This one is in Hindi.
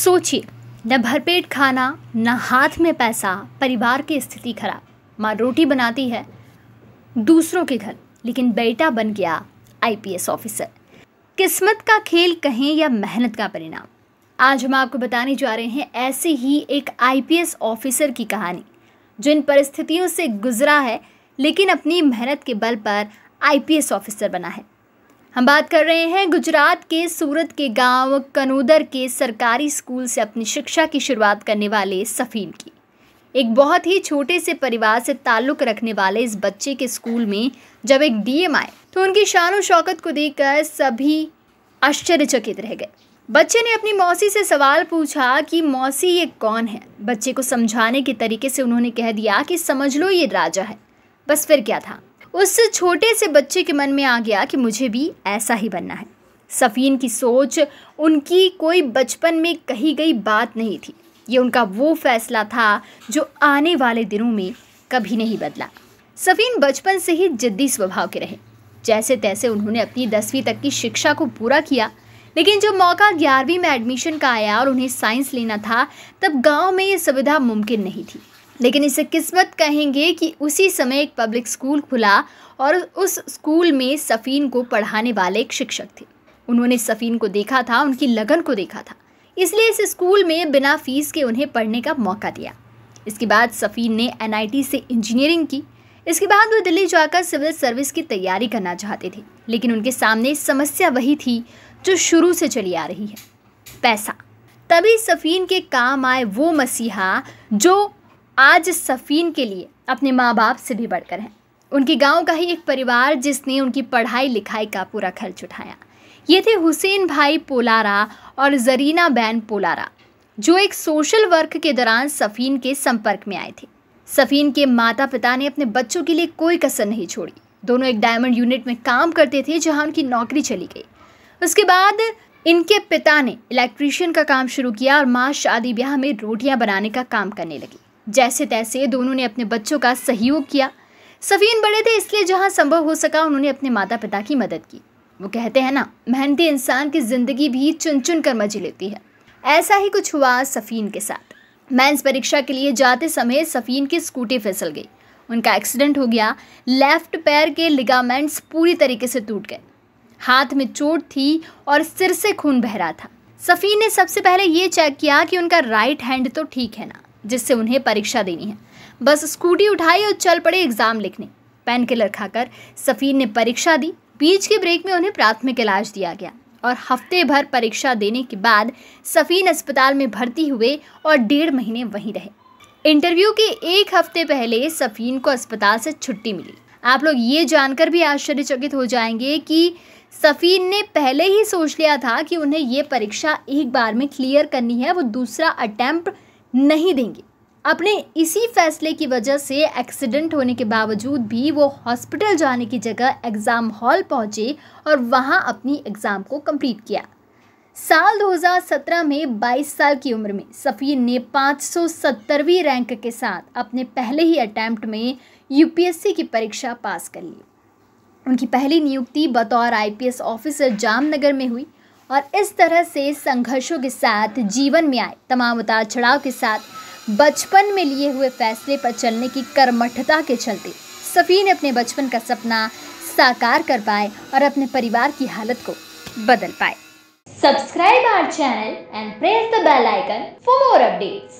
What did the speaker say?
सोचिए न भरपेट खाना न हाथ में पैसा परिवार की स्थिति खराब माँ रोटी बनाती है दूसरों के घर लेकिन बेटा बन गया आईपीएस ऑफिसर किस्मत का खेल कहें या मेहनत का परिणाम आज हम आपको बताने जा रहे हैं ऐसे ही एक आईपीएस ऑफिसर की कहानी जिन परिस्थितियों से गुजरा है लेकिन अपनी मेहनत के बल पर आईपीएस ऑफिसर बना है हम बात कर रहे हैं गुजरात के सूरत के गांव कनोदर के सरकारी स्कूल से अपनी शिक्षा की शुरुआत करने वाले सफ़ीन की एक बहुत ही छोटे से परिवार से ताल्लुक़ रखने वाले इस बच्चे के स्कूल में जब एक डीएम आए तो उनकी शान शौकत को देखकर सभी आश्चर्यचकित रह गए बच्चे ने अपनी मौसी से सवाल पूछा कि मौसी ये कौन है बच्चे को समझाने के तरीके से उन्होंने कह दिया कि समझ लो ये राजा है बस फिर क्या था उस छोटे से बच्चे के मन में आ गया कि मुझे भी ऐसा ही बनना है सफ़ीन की सोच उनकी कोई बचपन में कही गई बात नहीं थी ये उनका वो फैसला था जो आने वाले दिनों में कभी नहीं बदला सफ़ीन बचपन से ही जिद्दी स्वभाव के रहे जैसे तैसे उन्होंने अपनी दसवीं तक की शिक्षा को पूरा किया लेकिन जब मौका ग्यारहवीं में एडमिशन का आया और उन्हें साइंस लेना था तब गांव में ये सुविधा मुमकिन नहीं थी लेकिन इसे किस्मत कहेंगे कि उसी समय एक पब्लिक स्कूल खुला और उस स्कूल में सफ़ीन को पढ़ाने वाले एक शिक्षक थे उन्होंने सफ़ीन को देखा था उनकी लगन को देखा था इसलिए इस स्कूल में बिना फीस के उन्हें पढ़ने का मौका दिया इसके बाद सफ़ीन ने एन से इंजीनियरिंग की इसके बाद वो दिल्ली जाकर सिविल सर्विस की तैयारी करना चाहते थे लेकिन उनके सामने समस्या वही थी जो शुरू से चली आ रही है पैसा तभी सफ़ीन के काम आए वो मसीहा जो आज सफ़ीन के लिए अपने माँ बाप से भी बढ़कर हैं उनके गांव का ही एक परिवार जिसने उनकी पढ़ाई लिखाई का पूरा खर्च उठाया ये थे हुसैन भाई पोलारा और जरीना बैन पोलारा जो एक सोशल वर्क के दौरान सफ़ीन के संपर्क में आए थे सफ़ीन के माता पिता ने अपने बच्चों के लिए कोई कसर नहीं छोड़ी दोनों एक डायमंड यूनिट में काम करते थे जहाँ उनकी नौकरी चली गई उसके बाद इनके पिता ने इलेक्ट्रीशियन का काम शुरू किया और माँ शादी ब्याह में रोटियाँ बनाने का काम करने लगी जैसे तैसे दोनों ने अपने बच्चों का सहयोग किया सफ़ीन बड़े थे इसलिए जहाँ संभव हो सका उन्होंने अपने माता पिता की मदद की वो कहते हैं ना मेहनती इंसान की ज़िंदगी भी चुन चुन कर मजी लेती है ऐसा ही कुछ हुआ सफ़ीन के साथ मेंस परीक्षा के लिए जाते समय सफ़ीन की स्कूटी फिसल गई उनका एक्सीडेंट हो गया लेफ्ट पैर के लिगामेंट्स पूरी तरीके से टूट गए हाथ में चोट थी और सिर से खून बह रहा था सफ़ीन ने सबसे पहले ये चेक किया कि उनका राइट हैंड तो ठीक है ना जिससे उन्हें परीक्षा देनी है बस स्कूटी उठाई और चल पड़े एग्ज़ाम लिखने पेन किलर खाकर सफीर ने परीक्षा दी बीच के ब्रेक में उन्हें प्राथमिक इलाज दिया गया और हफ्ते भर परीक्षा देने के बाद सफ़ीन अस्पताल में भर्ती हुए और डेढ़ महीने वहीं रहे इंटरव्यू के एक हफ्ते पहले सफ़ीन को अस्पताल से छुट्टी मिली आप लोग ये जानकर भी आश्चर्यचकित हो जाएंगे कि सफ़ीन ने पहले ही सोच लिया था कि उन्हें ये परीक्षा एक बार में क्लियर करनी है वो दूसरा अटैम्प्ट नहीं देंगे अपने इसी फैसले की वजह से एक्सीडेंट होने के बावजूद भी वो हॉस्पिटल जाने की जगह एग्ज़ाम हॉल पहुँचे और वहाँ अपनी एग्ज़ाम को कंप्लीट किया साल 2017 में 22 साल की उम्र में सफ़ीर ने 570वीं रैंक के साथ अपने पहले ही अटैम्प्ट में यूपीएससी की परीक्षा पास कर ली उनकी पहली नियुक्ति बतौर आईपीएस ऑफिसर जामनगर में हुई और इस तरह से संघर्षों के साथ जीवन में आए तमाम उतार चढ़ाव के साथ बचपन में लिए हुए फैसले पर चलने की कर्मठता के चलते सफी ने अपने बचपन का सपना साकार कर पाए और अपने परिवार की हालत को बदल पाए subscribe our channel and press the bell icon for more updates